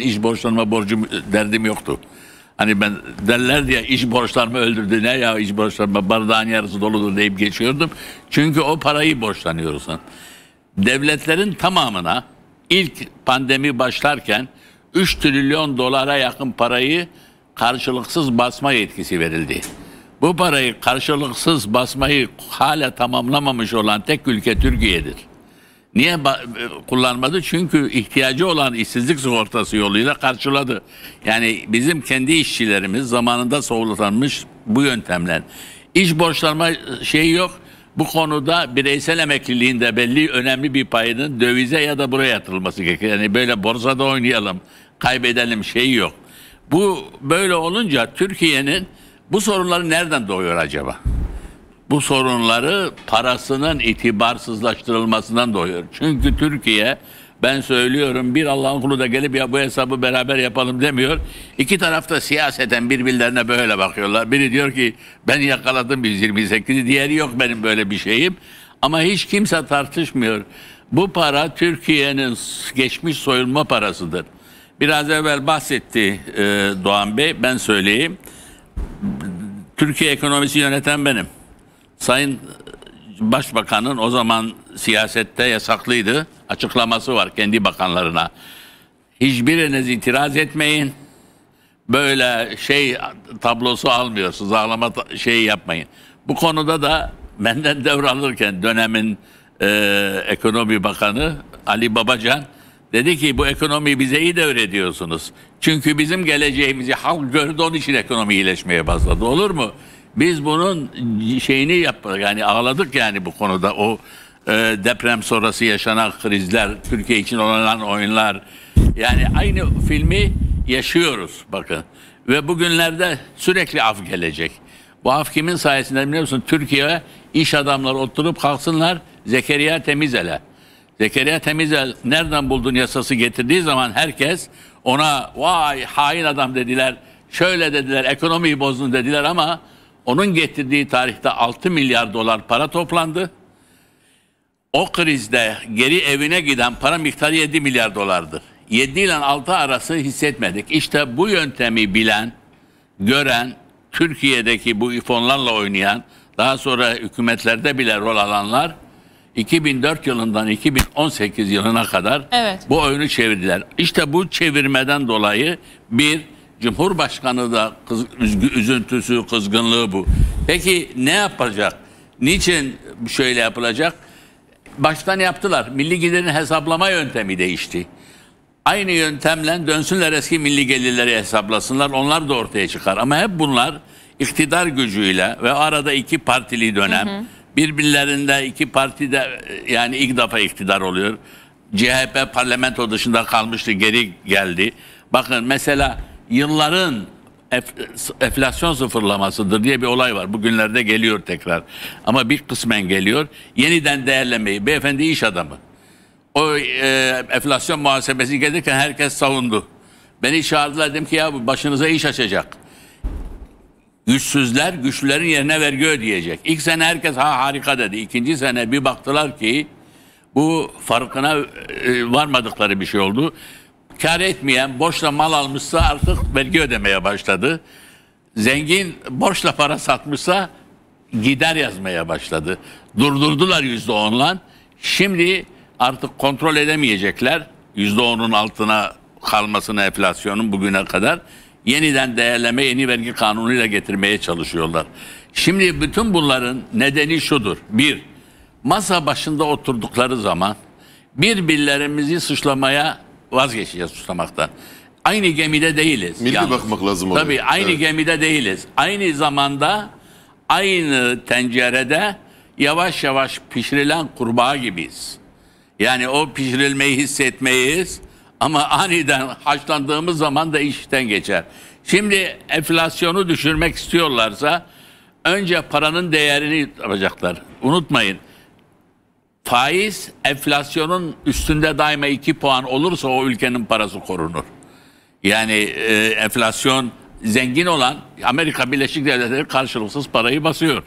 iş borçlanma borcum e, derdim yoktu. Hani ben derler diye iş borçlanma öldürdü ne ya iş borçlanma bardağın yarısı doludur deyip geçiyordum. Çünkü o parayı borçlanıyorsun. Devletlerin tamamına ilk pandemi başlarken 3 trilyon dolara yakın parayı karşılıksız basma yetkisi verildi. Bu parayı karşılıksız basmayı hala tamamlamamış olan tek ülke Türkiye'dir. Niye e, kullanmadı? Çünkü ihtiyacı olan işsizlik sigortası yoluyla karşıladı. Yani bizim kendi işçilerimiz zamanında soğulatılmış bu yöntemler. İş borçlanma şeyi yok. Bu konuda bireysel emekliliğin de belli önemli bir payının dövize ya da buraya yatırılması gerekiyor. Yani böyle borsada oynayalım, kaybedelim şeyi yok. Bu böyle olunca Türkiye'nin bu sorunları nereden doğuyor acaba? bu sorunları parasının itibarsızlaştırılmasından doğuyor. Çünkü Türkiye ben söylüyorum bir Allah'ın kulu da gelip ya bu hesabı beraber yapalım demiyor. İki tarafta siyaseten birbirlerine böyle bakıyorlar. Biri diyor ki ben yakaladım 128'i diğeri yok benim böyle bir şeyim. Ama hiç kimse tartışmıyor. Bu para Türkiye'nin geçmiş soyulma parasıdır. Biraz evvel bahsetti e, Doğan Bey ben söyleyeyim. Türkiye ekonomisi yöneten benim. Sayın Başbakan'ın o zaman siyasette yasaklıydı açıklaması var kendi bakanlarına. Hiçbiriniz itiraz etmeyin. Böyle şey tablosu almıyorsunuz. Ağlama şeyi yapmayın. Bu konuda da benden devralırken dönemin e, ekonomi bakanı Ali Babacan dedi ki bu ekonomiyi bize iyi devrediyorsunuz. Çünkü bizim geleceğimizi halk gördü onun için ekonomi iyileşmeye başladı. Olur mu? Biz bunun şeyini yaptık yani ağladık yani bu konuda o e, deprem sonrası yaşanan krizler, Türkiye için olan oyunlar yani aynı filmi yaşıyoruz bakın. Ve bugünlerde sürekli af gelecek. Bu af kimin sayesinde biliyor musun? Türkiye iş adamları oturup kalksınlar Zekeriya Temizel'e. Zekeriya Temizel nereden buldun yasası getirdiği zaman herkes ona vay hain adam dediler, şöyle dediler, ekonomiyi bozdun dediler ama onun getirdiği tarihte 6 milyar dolar para toplandı. O krizde geri evine giden para miktarı 7 milyar dolardır. 7 ile 6 arası hissetmedik. İşte bu yöntemi bilen, gören, Türkiye'deki bu fonlarla oynayan, daha sonra hükümetlerde bile rol alanlar 2004 yılından 2018 yılına kadar evet. bu oyunu çevirdiler. İşte bu çevirmeden dolayı bir Cumhurbaşkanı da kız, üzüntüsü, kızgınlığı bu. Peki ne yapacak? Niçin şöyle yapılacak? Baştan yaptılar. Milli gelirin hesaplama yöntemi değişti. Aynı yöntemle dönsünler eski milli gelirleri hesaplasınlar. Onlar da ortaya çıkar. Ama hep bunlar iktidar gücüyle ve arada iki partili dönem. Hı hı. Birbirlerinde iki partide yani ilk defa iktidar oluyor. CHP parlamento dışında kalmıştı geri geldi. Bakın mesela yılların enflasyon sıfırlamasıdır diye bir olay var. Bugünlerde geliyor tekrar. Ama bir kısmen geliyor. Yeniden değerlemeyi. Beyefendi iş adamı. O e, enflasyon muhasebesi gelirken herkes savundu. Beni çağırdılar dedim ki ya başınıza iş açacak. Güçsüzler güçlülerin yerine vergi ödeyecek. İlk sene herkes ha harika dedi. İkinci sene bir baktılar ki bu farkına e, varmadıkları bir şey oldu kar etmeyen borçla mal almışsa artık vergi ödemeye başladı. Zengin borçla para satmışsa gider yazmaya başladı. Durdurdular yüzde onla. Şimdi artık kontrol edemeyecekler. Yüzde onun altına kalmasını enflasyonun bugüne kadar yeniden değerleme yeni vergi kanunuyla getirmeye çalışıyorlar. Şimdi bütün bunların nedeni şudur. Bir, masa başında oturdukları zaman birbirlerimizi suçlamaya vazgeçeceğiz tutamaktan. Aynı gemide değiliz. Milli yalnız. bakmak lazım. Tabii aynı evet. gemide değiliz. Aynı zamanda aynı tencerede yavaş yavaş pişirilen kurbağa gibiyiz. Yani o pişirilmeyi hissetmeyiz ama aniden haşlandığımız zaman da işten geçer. Şimdi enflasyonu düşürmek istiyorlarsa önce paranın değerini yapacaklar. Unutmayın faiz enflasyonun üstünde daima 2 puan olursa o ülkenin parası korunur. Yani e, enflasyon zengin olan Amerika Birleşik Devletleri karşılıksız parayı basıyor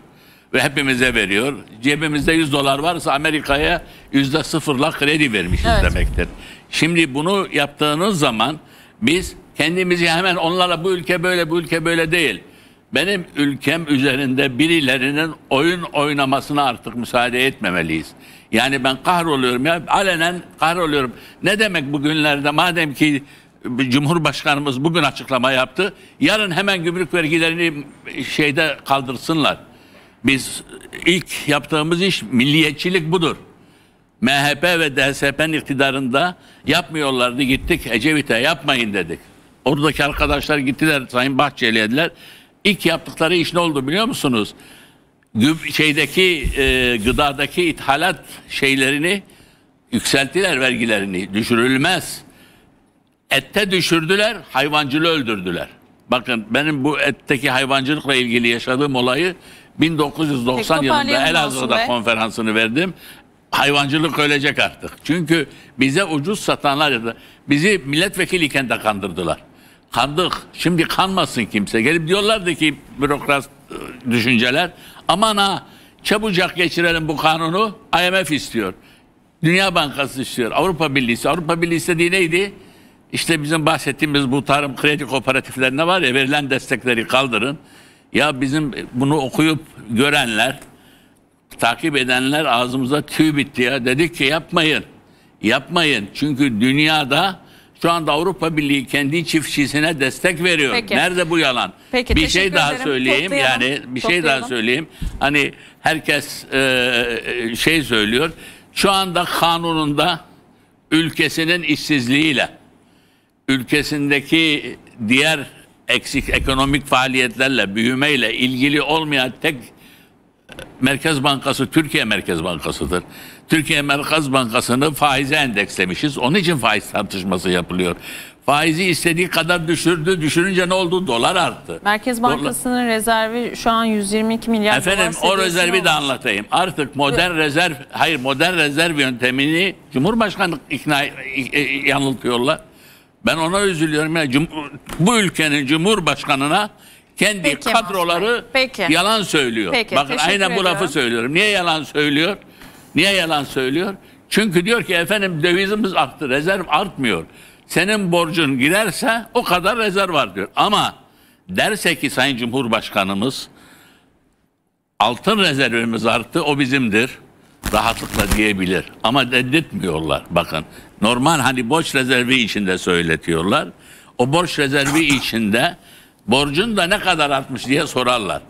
ve hepimize veriyor. Cebimizde 100 dolar varsa Amerika'ya yüzde sıfırla kredi vermişiz evet. demektir. Şimdi bunu yaptığınız zaman biz kendimizi hemen onlara bu ülke böyle bu ülke böyle değil benim ülkem üzerinde birilerinin oyun oynamasına artık müsaade etmemeliyiz. Yani ben kahroluyorum ya alenen kahroluyorum. Ne demek bugünlerde madem ki Cumhurbaşkanımız bugün açıklama yaptı. Yarın hemen gümrük vergilerini şeyde kaldırsınlar. Biz ilk yaptığımız iş milliyetçilik budur. MHP ve DSP'nin iktidarında yapmıyorlardı gittik Ecevit'e yapmayın dedik. Oradaki arkadaşlar gittiler Sayın Bahçeli'ye dediler. İlk yaptıkları iş ne oldu biliyor musunuz? Şeydeki e, gıdadaki ithalat şeylerini yükselttiler vergilerini. Düşürülmez. Ette düşürdüler, hayvancılığı öldürdüler. Bakın benim bu etteki hayvancılıkla ilgili yaşadığım olayı 1990 Peki, yılında Elazığ'da be. konferansını verdim. Hayvancılık ölecek artık. Çünkü bize ucuz satanlar ya da bizi milletvekiliyken de kandırdılar. Kandık. Şimdi kanmasın kimse. Gelip diyorlardı ki bürokrat e, düşünceler aman ha çabucak geçirelim bu kanunu IMF istiyor. Dünya Bankası istiyor. Avrupa Birliği. Avrupa Birliği istediği neydi? İşte bizim bahsettiğimiz bu tarım kredi kooperatiflerine var ya verilen destekleri kaldırın. Ya bizim e, bunu okuyup görenler, takip edenler ağzımıza tüy bitti ya. Dedik ki yapmayın. Yapmayın. Çünkü dünyada şu anda Avrupa Birliği kendi çiftçisine destek veriyor. Peki. Nerede bu yalan? Peki, bir şey daha ederim. söyleyeyim Toplayalım. yani bir Toplayalım. şey daha söyleyeyim. Hani herkes e, e, şey söylüyor. Şu anda kanununda ülkesinin işsizliğiyle ülkesindeki diğer eksik ekonomik faaliyetlerle büyümeyle ilgili olmayan tek Merkez Bankası Türkiye Merkez Bankası'dır. Türkiye Merkez Bankası'nı faize endekslemişiz. Onun için faiz tartışması yapılıyor. Faizi istediği kadar düşürdü. Düşürünce ne oldu? Dolar arttı. Merkez Bankası'nın Dolar... rezervi şu an 122 milyar Efendim o rezervi olmuş. de anlatayım. Artık modern Bu... rezerv, hayır modern rezerv yöntemini Cumhurbaşkanlık ikna e, e, yanıltıyorlar. Ben ona üzülüyorum. Yani, bu ülkenin Cumhurbaşkanına kendi Peki, kadroları Peki. yalan söylüyor. Peki, Bakın aynen ediyorum. bu lafı söylüyorum. Niye yalan söylüyor? Niye yalan söylüyor? Çünkü diyor ki efendim dövizimiz arttı, rezerv artmıyor. Senin borcun giderse o kadar rezerv var diyor. Ama derse ki Sayın Cumhurbaşkanımız altın rezervimiz arttı o bizimdir rahatlıkla diyebilir. Ama reddetmiyorlar bakın. Normal hani borç rezervi içinde söyletiyorlar. O borç rezervi içinde Borcun da ne kadar artmış diye sorarlar.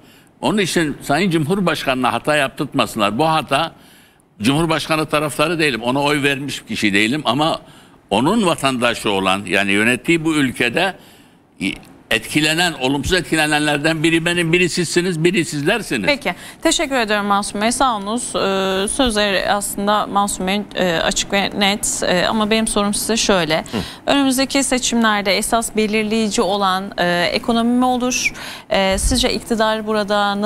Onun için Sayın Cumhurbaşkanı'na hata yaptırtmasınlar. Bu hata Cumhurbaşkanı tarafları değilim. Ona oy vermiş kişi değilim ama onun vatandaşı olan yani yönettiği bu ülkede etkilenen, olumsuz etkilenenlerden biri benim, biri sizsiniz, biri sizlersiniz. Peki. Teşekkür ediyorum Mansur Bey. Sağolunuz. Ee, sözleri aslında Mansur Bey e, açık ve net e, ama benim sorum size şöyle. Hı. Önümüzdeki seçimlerde esas belirleyici olan e, ekonomi mi olur? E, sizce iktidar burada nasıl